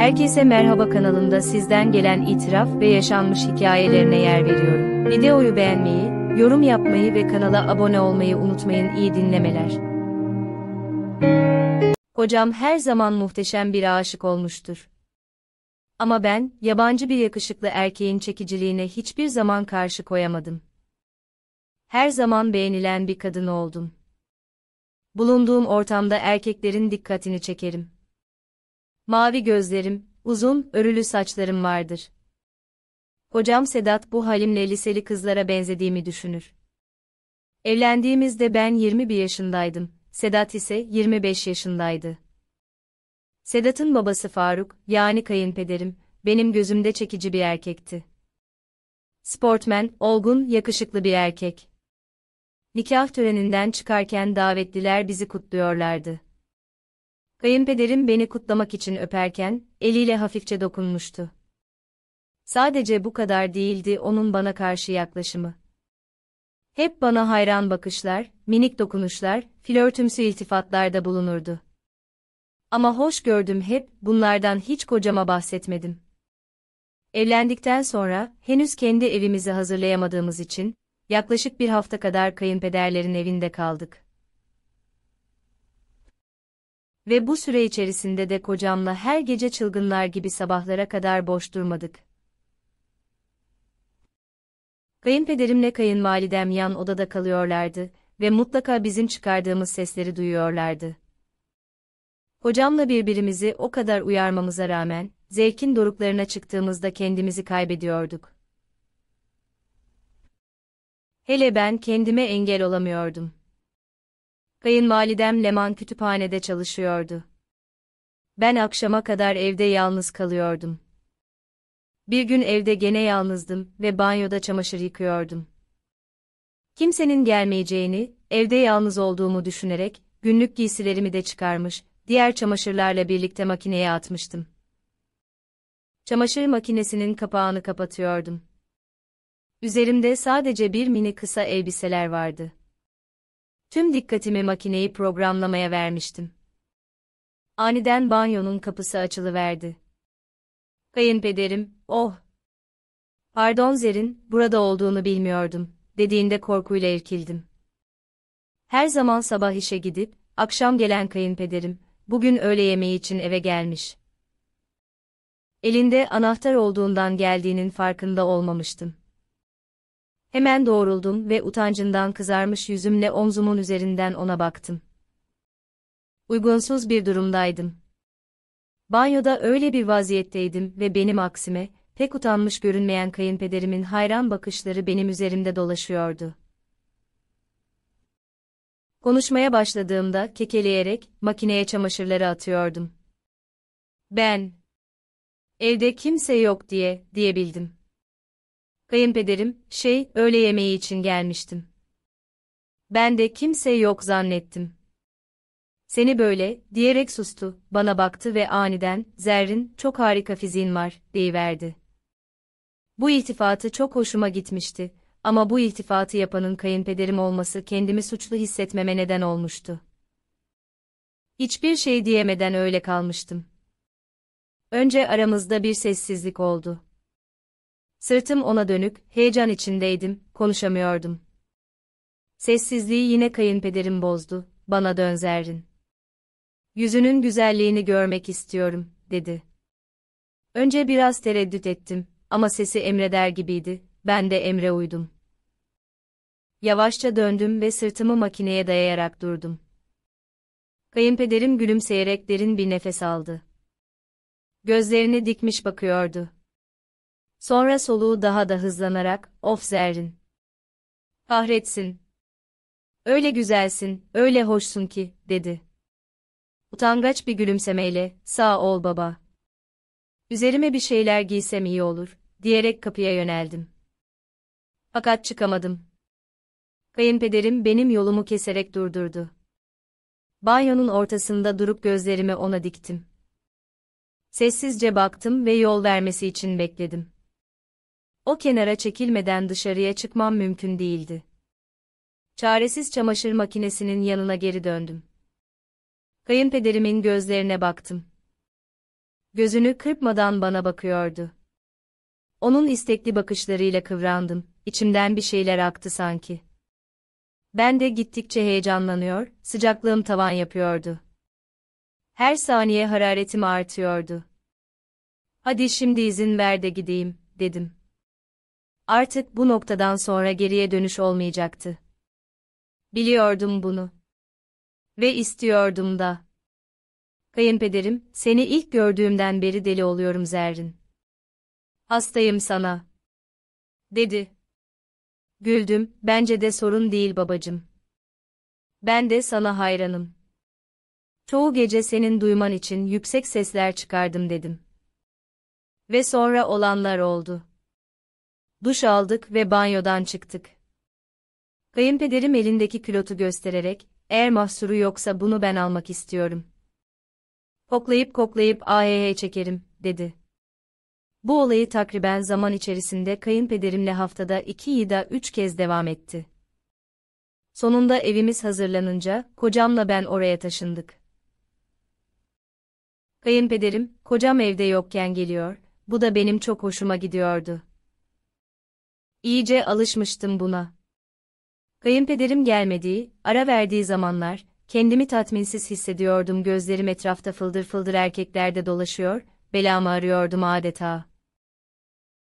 Herkese merhaba kanalımda sizden gelen itiraf ve yaşanmış hikayelerine yer veriyorum. Videoyu beğenmeyi, yorum yapmayı ve kanala abone olmayı unutmayın. İyi dinlemeler. Kocam her zaman muhteşem bir aşık olmuştur. Ama ben, yabancı bir yakışıklı erkeğin çekiciliğine hiçbir zaman karşı koyamadım. Her zaman beğenilen bir kadın oldum. Bulunduğum ortamda erkeklerin dikkatini çekerim mavi gözlerim, uzun, örülü saçlarım vardır. Hocam Sedat bu halimle liseli kızlara benzediğimi düşünür. Evlendiğimizde ben 21 yaşındaydım, Sedat ise 25 yaşındaydı. Sedat'ın babası Faruk, yani kayınpederim, benim gözümde çekici bir erkekti. Sportmen, olgun, yakışıklı bir erkek. Nikah töreninden çıkarken davetliler bizi kutluyorlardı. Kayınpederim beni kutlamak için öperken, eliyle hafifçe dokunmuştu. Sadece bu kadar değildi onun bana karşı yaklaşımı. Hep bana hayran bakışlar, minik dokunuşlar, flörtümsü iltifatlarda bulunurdu. Ama hoş gördüm hep, bunlardan hiç kocama bahsetmedim. Evlendikten sonra, henüz kendi evimizi hazırlayamadığımız için, yaklaşık bir hafta kadar kayınpederlerin evinde kaldık. Ve bu süre içerisinde de kocamla her gece çılgınlar gibi sabahlara kadar boş durmadık. Kayınpederimle kayınvalidem yan odada kalıyorlardı ve mutlaka bizim çıkardığımız sesleri duyuyorlardı. Hocamla birbirimizi o kadar uyarmamıza rağmen, zevkin doruklarına çıktığımızda kendimizi kaybediyorduk. Hele ben kendime engel olamıyordum. Kayınvalidem Leman kütüphanede çalışıyordu. Ben akşama kadar evde yalnız kalıyordum. Bir gün evde gene yalnızdım ve banyoda çamaşır yıkıyordum. Kimsenin gelmeyeceğini, evde yalnız olduğumu düşünerek günlük giysilerimi de çıkarmış, diğer çamaşırlarla birlikte makineye atmıştım. Çamaşır makinesinin kapağını kapatıyordum. Üzerimde sadece bir mini kısa elbiseler vardı. Tüm dikkatimi makineyi programlamaya vermiştim. Aniden banyonun kapısı açılıverdi. Kayınpederim, oh! Pardon Zer'in, burada olduğunu bilmiyordum, dediğinde korkuyla irkildim. Her zaman sabah işe gidip, akşam gelen kayınpederim, bugün öğle yemeği için eve gelmiş. Elinde anahtar olduğundan geldiğinin farkında olmamıştım. Hemen doğruldum ve utancından kızarmış yüzümle omzumun üzerinden ona baktım. Uygunsuz bir durumdaydım. Banyoda öyle bir vaziyetteydim ve benim aksime, pek utanmış görünmeyen kayınpederimin hayran bakışları benim üzerimde dolaşıyordu. Konuşmaya başladığımda kekeleyerek makineye çamaşırları atıyordum. Ben, evde kimse yok diye, diyebildim. Kayınpederim, şey, öğle yemeği için gelmiştim. Ben de kimse yok zannettim. Seni böyle, diyerek sustu, bana baktı ve aniden, Zerrin, çok harika fiziğin var, deyiverdi. Bu iltifatı çok hoşuma gitmişti ama bu iltifatı yapanın kayınpederim olması kendimi suçlu hissetmeme neden olmuştu. Hiçbir şey diyemeden öyle kalmıştım. Önce aramızda bir sessizlik oldu. Sırtım ona dönük, heyecan içindeydim, konuşamıyordum. Sessizliği yine kayınpederim bozdu, bana dön Yüzünün güzelliğini görmek istiyorum, dedi. Önce biraz tereddüt ettim, ama sesi emreder gibiydi, ben de emre uydum. Yavaşça döndüm ve sırtımı makineye dayayarak durdum. Kayınpederim gülümseyerek derin bir nefes aldı. Gözlerini dikmiş bakıyordu. Sonra soluğu daha da hızlanarak, of zerrin. Kahretsin. Öyle güzelsin, öyle hoşsun ki, dedi. Utangaç bir gülümsemeyle, sağ ol baba. Üzerime bir şeyler giysem iyi olur, diyerek kapıya yöneldim. Fakat çıkamadım. Kayınpederim benim yolumu keserek durdurdu. Banyonun ortasında durup gözlerimi ona diktim. Sessizce baktım ve yol vermesi için bekledim. O kenara çekilmeden dışarıya çıkmam mümkün değildi. Çaresiz çamaşır makinesinin yanına geri döndüm. Kayınpederimin gözlerine baktım. Gözünü kırpmadan bana bakıyordu. Onun istekli bakışlarıyla kıvrandım, içimden bir şeyler aktı sanki. Ben de gittikçe heyecanlanıyor, sıcaklığım tavan yapıyordu. Her saniye hararetim artıyordu. Hadi şimdi izin ver de gideyim, dedim. Artık bu noktadan sonra geriye dönüş olmayacaktı. Biliyordum bunu. Ve istiyordum da. Kayınpederim, seni ilk gördüğümden beri deli oluyorum Zerrin. Hastayım sana. Dedi. Güldüm, bence de sorun değil babacım. Ben de sana hayranım. Çoğu gece senin duyman için yüksek sesler çıkardım dedim. Ve sonra olanlar oldu duş aldık ve banyodan çıktık. Kayınpederim elindeki külotu göstererek, eğer mahsuru yoksa bunu ben almak istiyorum. Koklayıp koklayıp aheye çekerim, dedi. Bu olayı takriben zaman içerisinde kayınpederimle haftada iki ya da üç kez devam etti. Sonunda evimiz hazırlanınca, kocamla ben oraya taşındık. Kayınpederim, kocam evde yokken geliyor, bu da benim çok hoşuma gidiyordu. İyice alışmıştım buna. Kayınpederim gelmediği, ara verdiği zamanlar, kendimi tatminsiz hissediyordum gözlerim etrafta fıldır fıldır erkeklerde dolaşıyor, belamı arıyordum adeta.